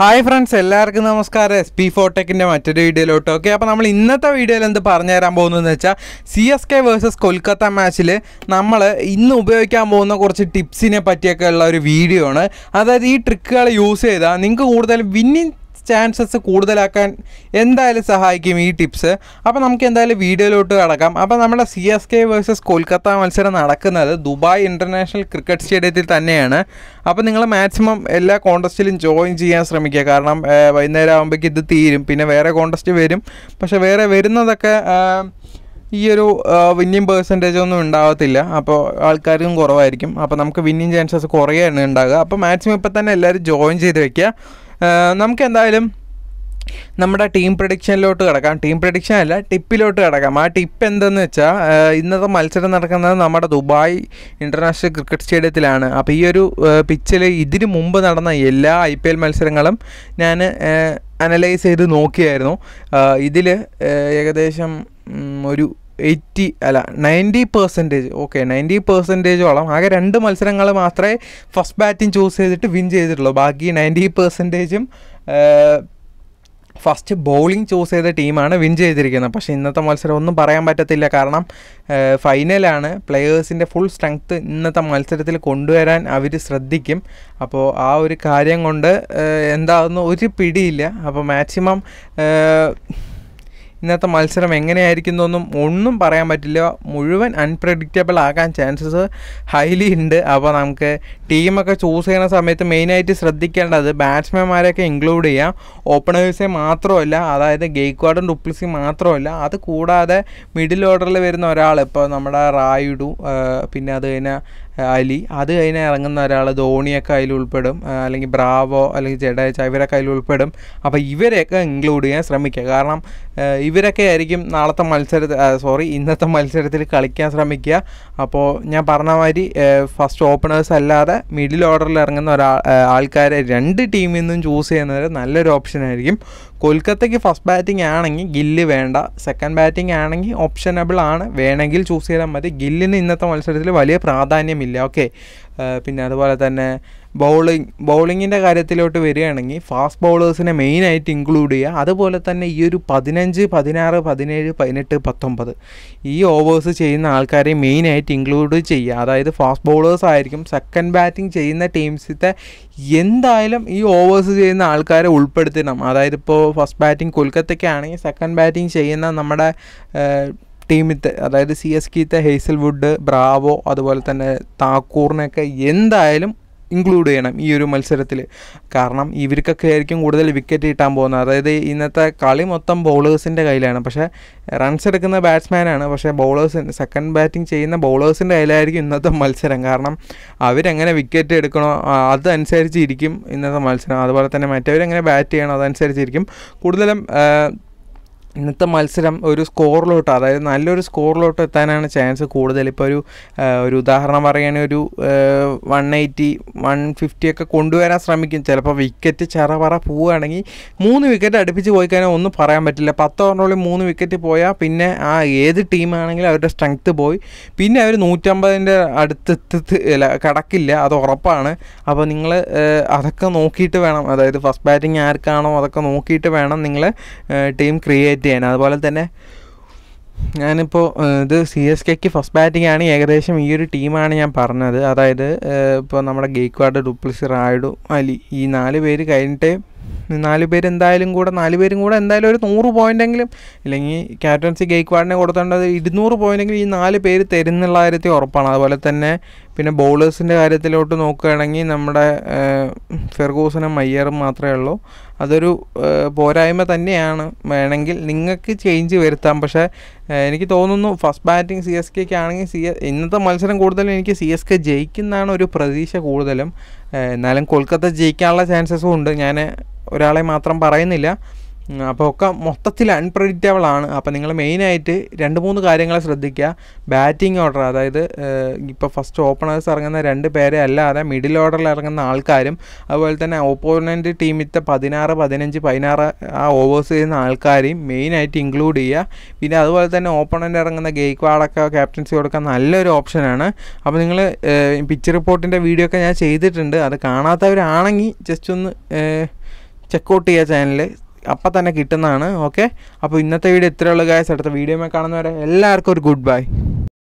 hi friends എല്ലാവർക്കും നമസ്കാരം S P ഫോർടെക്കിൻ്റെ മറ്റൊരു വീഡിയോയിലോട്ട് ഓക്കെ അപ്പോൾ നമ്മൾ ഇന്നത്തെ വീഡിയോയിൽ എന്ത് പറഞ്ഞു തരാൻ പോകുന്നതെന്ന് വെച്ചാൽ C S K versus Kolkata മാച്ചിൽ നമ്മൾ ഇന്ന് ഉപയോഗിക്കാൻ പോകുന്ന കുറച്ച് ടിപ്സിനെ പറ്റിയൊക്കെ ഉള്ള ഒരു വീഡിയോ ആണ് അതായത് ഈ ട്രിക്കുകൾ യൂസ് ചെയ്താൽ നിങ്ങൾക്ക് കൂടുതൽ വിന്നിങ് ചാൻസസ് കൂടുതലാക്കാൻ എന്തായാലും സഹായിക്കും ഈ ടിപ്സ് അപ്പോൾ നമുക്ക് എന്തായാലും വീഡിയോയിലോട്ട് കടക്കാം അപ്പോൾ നമ്മുടെ C S K versus Kolkata മത്സരം നടക്കുന്നത് ദുബായ് ഇൻ്റർനാഷണൽ ക്രിക്കറ്റ് സ്റ്റേഡിയത്തിൽ തന്നെയാണ് അപ്പോൾ നിങ്ങൾ മാക്സിമം എല്ലാ കോൺടസ്റ്റിലും ജോയിൻ ചെയ്യാൻ ശ്രമിക്കുക കാരണം വൈകുന്നേരം ആകുമ്പോഴേക്കും ഇത് തീരും പിന്നെ വേറെ കോൺടസ്റ്റ് വരും പക്ഷേ വേറെ വരുന്നതൊക്കെ ഈ ഒരു വിന്നിങ് പേഴ്സൻറ്റേജ് ഒന്നും ഉണ്ടാകത്തില്ല അപ്പോൾ ആൾക്കാർക്കും കുറവായിരിക്കും അപ്പോൾ നമുക്ക് വിന്നിങ് ചാൻസസ് കുറയാണ് ഉണ്ടാകുക അപ്പോൾ മാക്സിമം ഇപ്പം തന്നെ എല്ലാവരും ജോയിൻ ചെയ്ത് വയ്ക്കുക നമുക്ക് എന്തായാലും നമ്മുടെ ടീം പ്രഡിക്ഷനിലോട്ട് കിടക്കാം ടീം പ്രഡിക്ഷൻ അല്ല ടിപ്പിലോട്ട് കിടക്കാം ആ ടിപ്പ് എന്തെന്ന് വെച്ചാൽ ഇന്നത്തെ മത്സരം നടക്കുന്നത് നമ്മുടെ ദുബായ് ഇൻ്റർനാഷണൽ ക്രിക്കറ്റ് സ്റ്റേഡിയത്തിലാണ് അപ്പോൾ ഈ ഒരു പിച്ചിൽ ഇതിനു മുമ്പ് നടന്ന എല്ലാ ഐ പി എൽ മത്സരങ്ങളും ഞാൻ അനലൈസ് ചെയ്ത് നോക്കിയായിരുന്നു ഇതിൽ ഏകദേശം ഒരു എയ്റ്റി അല്ല നയൻറ്റി പെർസെൻറ്റേജ് ഓക്കെ നയൻറ്റി പെർസെൻറ്റേജോളം ആകെ രണ്ട് മത്സരങ്ങൾ മാത്രമേ ഫസ്റ്റ് ബാറ്റിംഗ് ചൂസ് ചെയ്തിട്ട് വിൻ ചെയ്തിട്ടുള്ളൂ ബാക്കി നയൻറ്റി പെർസെൻറ്റേജും ഫസ്റ്റ് ബൗളിംഗ് ചൂസ് ചെയ്ത ടീമാണ് വിൻ ചെയ്തിരിക്കുന്നത് പക്ഷേ ഇന്നത്തെ മത്സരം ഒന്നും പറയാൻ പറ്റത്തില്ല കാരണം ഫൈനലാണ് പ്ലെയേഴ്സിൻ്റെ ഫുൾ സ്ട്രെങ്ത്ത് ഇന്നത്തെ മത്സരത്തിൽ കൊണ്ടുവരാൻ അവർ ശ്രദ്ധിക്കും അപ്പോൾ ആ ഒരു കാര്യം കൊണ്ട് എന്താകുന്ന ഒരു പിടിയില്ല അപ്പോൾ മാക്സിമം ഇന്നത്തെ മത്സരം എങ്ങനെയായിരിക്കുന്നൊന്നും ഒന്നും പറയാൻ പറ്റില്ല മുഴുവൻ അൺപ്രഡിക്റ്റബിൾ ആകാൻ ചാൻസസ് ഹൈലി ഉണ്ട് അപ്പോൾ നമുക്ക് ടീമൊക്കെ ചൂസ് ചെയ്യുന്ന സമയത്ത് മെയിനായിട്ട് ശ്രദ്ധിക്കേണ്ടത് ബാറ്റ്സ്മാൻമാരെയൊക്കെ ഇൻക്ലൂഡ് ചെയ്യാം ഓപ്പണേഴ്സെ മാത്രമല്ല അതായത് ഗെയ്ക്വാഡും ഡുപ്ലിസി മാത്രമല്ല അത് കൂടാതെ മിഡിൽ ഓർഡറിൽ വരുന്ന ഒരാൾ ഇപ്പോൾ നമ്മുടെ റായിഡു പിന്നെ അത് കഴിഞ്ഞാൽ അലി അത് അതിനെ ഇറങ്ങുന്ന ഒരാൾ ധോണിയൊക്കെ അതിൽ ഉൾപ്പെടും അല്ലെങ്കിൽ ബ്രാവോ അല്ലെങ്കിൽ ജഡേജ ഇവരൊക്കെ അതിൽ ഉൾപ്പെടും അപ്പോൾ ഇവരെയൊക്കെ ഇൻക്ലൂഡ് ചെയ്യാൻ ശ്രമിക്കുക കാരണം ഇവരൊക്കെ ആയിരിക്കും നാളത്തെ മത്സരത്തിൽ സോറി ഇന്നത്തെ മത്സരത്തിൽ കളിക്കാൻ ശ്രമിക്കുക അപ്പോൾ ഞാൻ പറഞ്ഞ മാതിരി ഫസ്റ്റ് ഓപ്പണേഴ്സ് അല്ലാതെ മിഡിൽ ഓർഡറിൽ ഇറങ്ങുന്ന ഒരാൾ ആൾക്കാരെ രണ്ട് ടീമിൽ നിന്നും ചൂസ് ചെയ്യുന്നത് നല്ലൊരു ഓപ്ഷനായിരിക്കും കൊൽക്കത്തയ്ക്ക് ഫസ്റ്റ് ബാറ്റിംഗ് ആണെങ്കിൽ ഗില്ല് വേണ്ട സെക്കൻഡ് ബാറ്റിംഗ് ആണെങ്കിൽ ഓപ്ഷനബിൾ ആണ് വേണമെങ്കിൽ ചൂസ് ചെയ്താൽ മതി ഗില്ലിന് ഇന്നത്തെ മത്സരത്തിൽ വലിയ പ്രാധാന്യമില്ല ഓക്കെ പിന്നെ അതുപോലെ തന്നെ ബൗളിംഗ് ബൗളിങ്ങിൻ്റെ കാര്യത്തിലോട്ട് വരികയാണെങ്കിൽ ഫാസ്റ്റ് ബൗളേഴ്സിനെ മെയിനായിട്ട് ഇൻക്ലൂഡ് ചെയ്യുക അതുപോലെ തന്നെ ഈ ഒരു പതിനഞ്ച് പതിനാറ് പതിനേഴ് പതിനെട്ട് പത്തൊമ്പത് ഈ ഓവേഴ്സ് ചെയ്യുന്ന ആൾക്കാരെ മെയിനായിട്ട് ഇൻക്ലൂഡ് ചെയ്യുക അതായത് ഫാസ്റ്റ് ബൗളേഴ്സ് ആയിരിക്കും സെക്കൻഡ് ബാറ്റിംഗ് ചെയ്യുന്ന ടീംസിത്തെ എന്തായാലും ഈ ഓവേഴ്സ് ചെയ്യുന്ന ആൾക്കാരെ ഉൾപ്പെടുത്തണം അതായത് ഇപ്പോൾ ഫസ്റ്റ് ബാറ്റിംഗ് കൊൽക്കത്തയ്ക്കാണെങ്കിൽ സെക്കൻഡ് ബാറ്റിംഗ് ചെയ്യുന്ന നമ്മുടെ ടീമിത്തെ അതായത് സി എസ് കീത്തെ ഹേസൽവുഡ് ബ്രാവോ അതുപോലെ തന്നെ താക്കൂറിനൊക്കെ എന്തായാലും ഇൻക്ലൂഡ് ചെയ്യണം ഈ ഒരു മത്സരത്തിൽ കാരണം ഇവർക്കൊക്കെ ആയിരിക്കും കൂടുതൽ വിക്കറ്റ് കിട്ടാൻ പോകുന്നത് അതായത് ഇന്നത്തെ കളി മൊത്തം ബൗളേഴ്സിൻ്റെ കയ്യിലാണ് പക്ഷേ റൺസ് എടുക്കുന്ന ബാറ്റ്സ്മാനാണ് പക്ഷേ ബൗളേഴ്സ് സെക്കൻഡ് ബാറ്റിംഗ് ചെയ്യുന്ന ബൗളേഴ്സിൻ്റെ കയ്യിലായിരിക്കും ഇന്നത്തെ മത്സരം കാരണം അവരെങ്ങനെ വിക്കറ്റ് എടുക്കണോ അതനുസരിച്ചിരിക്കും ഇന്നത്തെ മത്സരം അതുപോലെ തന്നെ മറ്റവരെങ്ങനെ ബാറ്റ് ചെയ്യണോ അതനുസരിച്ചിരിക്കും കൂടുതലും ഇന്നത്തെ മത്സരം ഒരു സ്കോറിലോട്ട് അതായത് നല്ലൊരു സ്കോറിലോട്ട് എത്താനാണ് ചാൻസ് കൂടുതൽ ഇപ്പോൾ ഒരു ഒരു ഉദാഹരണം പറയുകയാണെങ്കിൽ ഒരു വൺ എയ്റ്റി വൺ ഫിഫ്റ്റി ഒക്കെ കൊണ്ടുവരാൻ ശ്രമിക്കും ചിലപ്പോൾ വിക്കറ്റ് ചറപറ പോവുകയാണെങ്കിൽ മൂന്ന് വിക്കറ്റ് അടുപ്പിച്ച് പോയി കഴിഞ്ഞാൽ ഒന്നും പറയാൻ പറ്റില്ല പത്ത് ഓവറിനുള്ളിൽ മൂന്ന് വിക്കറ്റ് പോയാൽ പിന്നെ ആ ഏത് ടീമാണെങ്കിലും അവരുടെ സ്ട്രെങ്ത്ത് പോയി പിന്നെ അവർ നൂറ്റമ്പതിൻ്റെ അല്ല കടക്കില്ല അത് ഉറപ്പാണ് അപ്പോൾ നിങ്ങൾ അതൊക്കെ നോക്കിയിട്ട് വേണം അതായത് ഫസ്റ്റ് ബാറ്റിംഗ് ആർക്കാണോ അതൊക്കെ നോക്കിയിട്ട് വേണം നിങ്ങൾ ടീം ക്രിയേറ്റ് ചെയ്യാൻ അതുപോലെ തന്നെ ഞാനിപ്പോൾ ഇത് സി എസ് കെക്ക് ഫസ്റ്റ് ബാറ്റിംഗ് ആണ് ഏകദേശം ഈ ഒരു ടീമാണ് ഞാൻ പറഞ്ഞത് അതായത് ഇപ്പോൾ നമ്മുടെ ഗെയ്ക്വാഡ് ഡുപ്ലിസി റായിഡു അലി ഈ നാല് പേര് കഴിഞ്ഞിട്ടേ നാല് പേര് എന്തായാലും കൂടെ നാല് പേരും കൂടെ എന്തായാലും ഒരു നൂറ് പോയിൻ്റെങ്കിലും ഇല്ലെങ്കിൽ ക്യാപ്റ്റൻസി ഗെയ്ക്വാഡിനെ കൊടുത്തേണ്ടത് ഇരുന്നൂറ് പോയിൻ്റെങ്കിലും ഈ നാല് പേര് തരുന്നുള്ള കാര്യത്തിൽ ഉറപ്പാണ് അതുപോലെ തന്നെ പിന്നെ ബൗളേഴ്സിൻ്റെ കാര്യത്തിലോട്ട് നോക്കുകയാണെങ്കിൽ നമ്മുടെ ഫെർഗൂസനും മയ്യറും മാത്രമേ ഉള്ളൂ അതൊരു പോരായ്മ തന്നെയാണ് വേണമെങ്കിൽ നിങ്ങൾക്ക് ചേഞ്ച് വരുത്താം പക്ഷേ എനിക്ക് തോന്നുന്നു ഫസ്റ്റ് ബാറ്റിംഗ് സി എസ് കെക്ക് ആണെങ്കിൽ സി ഇന്നത്തെ മത്സരം കൂടുതലും എനിക്ക് സി എസ് കെ ജയിക്കുന്നതാണ് ഒരു പ്രതീക്ഷ കൂടുതലും എന്നാലും കൊൽക്കത്ത ജയിക്കാനുള്ള ചാൻസസും ഉണ്ട് ഞാൻ ഒരാളെ മാത്രം പറയുന്നില്ല അപ്പോൾ ഒക്കെ മൊത്തത്തിൽ അൺപ്രഡിക്റ്റബിൾ ആണ് അപ്പോൾ നിങ്ങൾ മെയിനായിട്ട് രണ്ട് മൂന്ന് കാര്യങ്ങളെ ശ്രദ്ധിക്കുക ബാറ്റിംഗ് ഓർഡർ അതായത് ഇപ്പോൾ ഫസ്റ്റ് ഓപ്പണേഴ്സ് ഇറങ്ങുന്ന രണ്ട് പേരെ അല്ലാതെ മിഡിൽ ഓർഡറിൽ ഇറങ്ങുന്ന ആൾക്കാരും അതുപോലെ തന്നെ ഓപ്പോണൻറ്റ് ടീമിലത്തെ പതിനാറ് പതിനഞ്ച് പതിനാറ് ആ ഓവേഴ്സ് ചെയ്യുന്ന ആൾക്കാരെയും മെയിനായിട്ട് ഇൻക്ലൂഡ് ചെയ്യുക പിന്നെ അതുപോലെ തന്നെ ഓപ്പണൻ്റ് ഇറങ്ങുന്ന ഗെയ്ക്വാടൊക്കെ ക്യാപ്റ്റൻസി കൊടുക്കാൻ നല്ലൊരു ഓപ്ഷനാണ് അപ്പോൾ നിങ്ങൾ പിച്ച് റിപ്പോർട്ടിൻ്റെ വീഡിയോ ഒക്കെ ഞാൻ ചെയ്തിട്ടുണ്ട് അത് കാണാത്തവരാണെങ്കിൽ ജസ്റ്റ് ഒന്ന് ചെക്കൗട്ട് ചെയ്യുക ചാനൽ അപ്പം തന്നെ കിട്ടുന്നതാണ് ഓക്കെ അപ്പോൾ ഇന്നത്തെ വീഡിയോ ഇത്രയുള്ള ഗായസ് അടുത്ത വീഡിയോ കാണുന്നവരെ എല്ലാവർക്കും ഒരു ഗുഡ് ബൈ